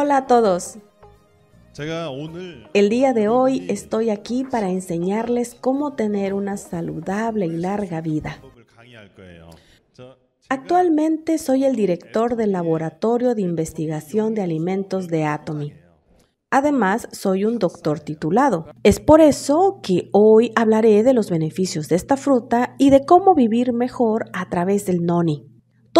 Hola a todos. El día de hoy estoy aquí para enseñarles cómo tener una saludable y larga vida. Actualmente soy el director del Laboratorio de Investigación de Alimentos de Atomy. Además, soy un doctor titulado. Es por eso que hoy hablaré de los beneficios de esta fruta y de cómo vivir mejor a través del noni.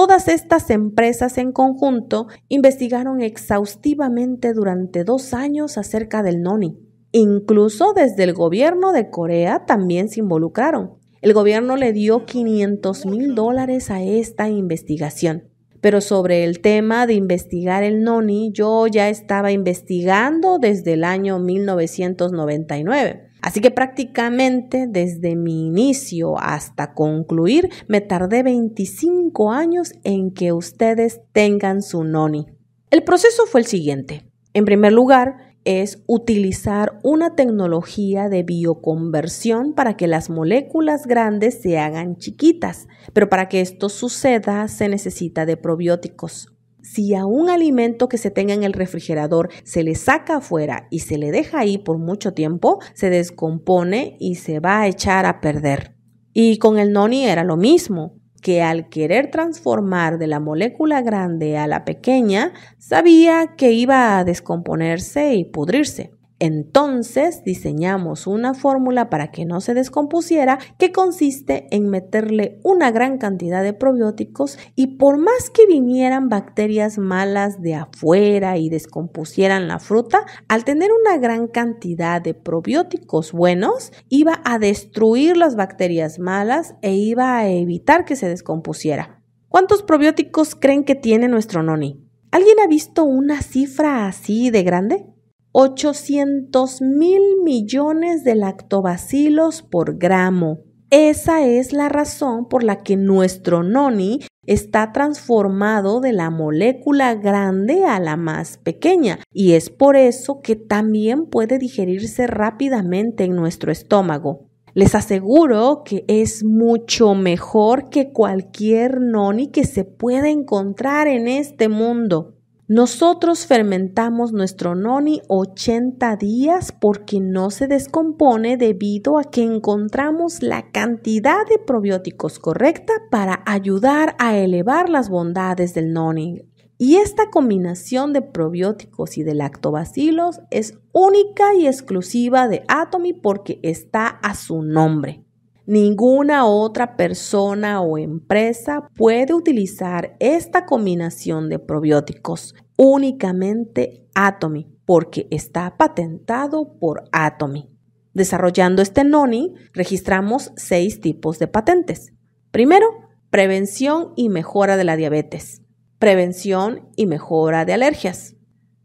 Todas estas empresas en conjunto investigaron exhaustivamente durante dos años acerca del noni. Incluso desde el gobierno de Corea también se involucraron. El gobierno le dio 500 mil dólares a esta investigación. Pero sobre el tema de investigar el noni, yo ya estaba investigando desde el año 1999. Así que prácticamente desde mi inicio hasta concluir me tardé 25 años en que ustedes tengan su noni. El proceso fue el siguiente. En primer lugar, es utilizar una tecnología de bioconversión para que las moléculas grandes se hagan chiquitas, pero para que esto suceda se necesita de probióticos. Si a un alimento que se tenga en el refrigerador se le saca afuera y se le deja ahí por mucho tiempo, se descompone y se va a echar a perder. Y con el noni era lo mismo, que al querer transformar de la molécula grande a la pequeña, sabía que iba a descomponerse y pudrirse. Entonces diseñamos una fórmula para que no se descompusiera que consiste en meterle una gran cantidad de probióticos y por más que vinieran bacterias malas de afuera y descompusieran la fruta, al tener una gran cantidad de probióticos buenos, iba a destruir las bacterias malas e iba a evitar que se descompusiera. ¿Cuántos probióticos creen que tiene nuestro noni? ¿Alguien ha visto una cifra así de grande? 800 mil millones de lactobacilos por gramo. Esa es la razón por la que nuestro noni está transformado de la molécula grande a la más pequeña y es por eso que también puede digerirse rápidamente en nuestro estómago. Les aseguro que es mucho mejor que cualquier noni que se pueda encontrar en este mundo. Nosotros fermentamos nuestro noni 80 días porque no se descompone debido a que encontramos la cantidad de probióticos correcta para ayudar a elevar las bondades del noni. Y esta combinación de probióticos y de lactobacilos es única y exclusiva de Atomy porque está a su nombre. Ninguna otra persona o empresa puede utilizar esta combinación de probióticos, únicamente Atomy, porque está patentado por Atomy. Desarrollando este NONI, registramos seis tipos de patentes. Primero, prevención y mejora de la diabetes, prevención y mejora de alergias,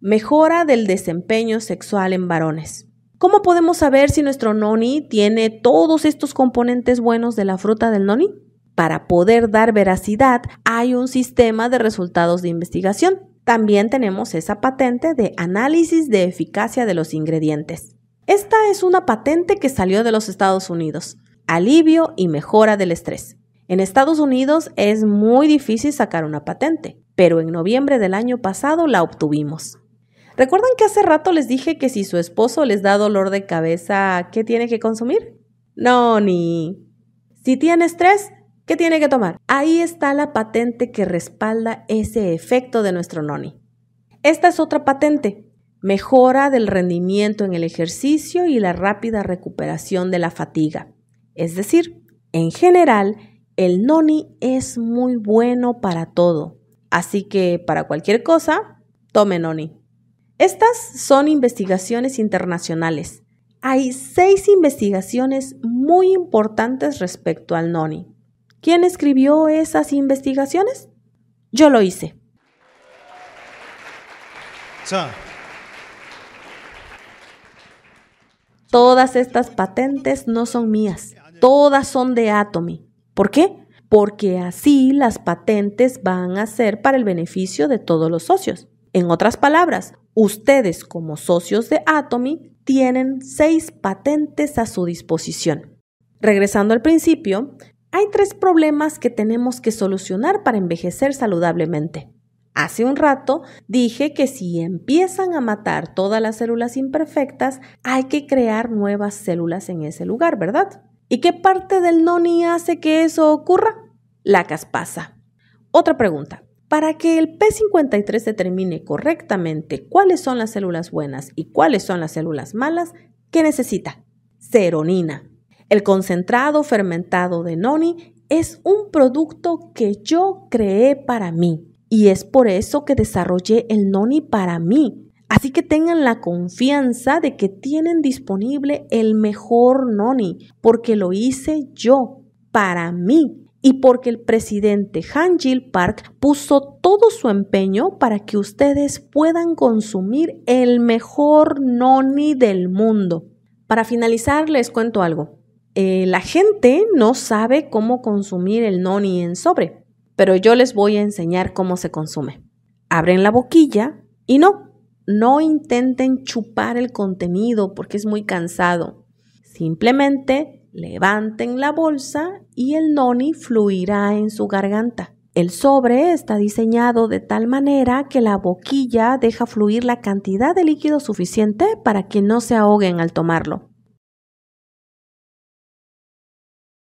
mejora del desempeño sexual en varones, ¿Cómo podemos saber si nuestro noni tiene todos estos componentes buenos de la fruta del noni? Para poder dar veracidad, hay un sistema de resultados de investigación. También tenemos esa patente de análisis de eficacia de los ingredientes. Esta es una patente que salió de los Estados Unidos. Alivio y mejora del estrés. En Estados Unidos es muy difícil sacar una patente, pero en noviembre del año pasado la obtuvimos. ¿Recuerdan que hace rato les dije que si su esposo les da dolor de cabeza, ¿qué tiene que consumir? Noni. Si tiene estrés, ¿qué tiene que tomar? Ahí está la patente que respalda ese efecto de nuestro noni. Esta es otra patente. Mejora del rendimiento en el ejercicio y la rápida recuperación de la fatiga. Es decir, en general, el noni es muy bueno para todo. Así que para cualquier cosa, tome noni. Estas son investigaciones internacionales. Hay seis investigaciones muy importantes respecto al noni. ¿Quién escribió esas investigaciones? Yo lo hice. Todas estas patentes no son mías, todas son de Atomy. ¿Por qué? Porque así las patentes van a ser para el beneficio de todos los socios. En otras palabras, Ustedes como socios de Atomy tienen seis patentes a su disposición. Regresando al principio, hay tres problemas que tenemos que solucionar para envejecer saludablemente. Hace un rato dije que si empiezan a matar todas las células imperfectas, hay que crear nuevas células en ese lugar, ¿verdad? ¿Y qué parte del noni hace que eso ocurra? La caspasa. Otra pregunta. Para que el P53 determine correctamente cuáles son las células buenas y cuáles son las células malas, ¿qué necesita? Seronina. El concentrado fermentado de noni es un producto que yo creé para mí y es por eso que desarrollé el noni para mí. Así que tengan la confianza de que tienen disponible el mejor noni porque lo hice yo para mí y porque el presidente Han Gil Park puso todo su empeño para que ustedes puedan consumir el mejor noni del mundo. Para finalizar, les cuento algo. Eh, la gente no sabe cómo consumir el noni en sobre, pero yo les voy a enseñar cómo se consume. Abren la boquilla y no, no intenten chupar el contenido porque es muy cansado. Simplemente Levanten la bolsa y el noni fluirá en su garganta. El sobre está diseñado de tal manera que la boquilla deja fluir la cantidad de líquido suficiente para que no se ahoguen al tomarlo.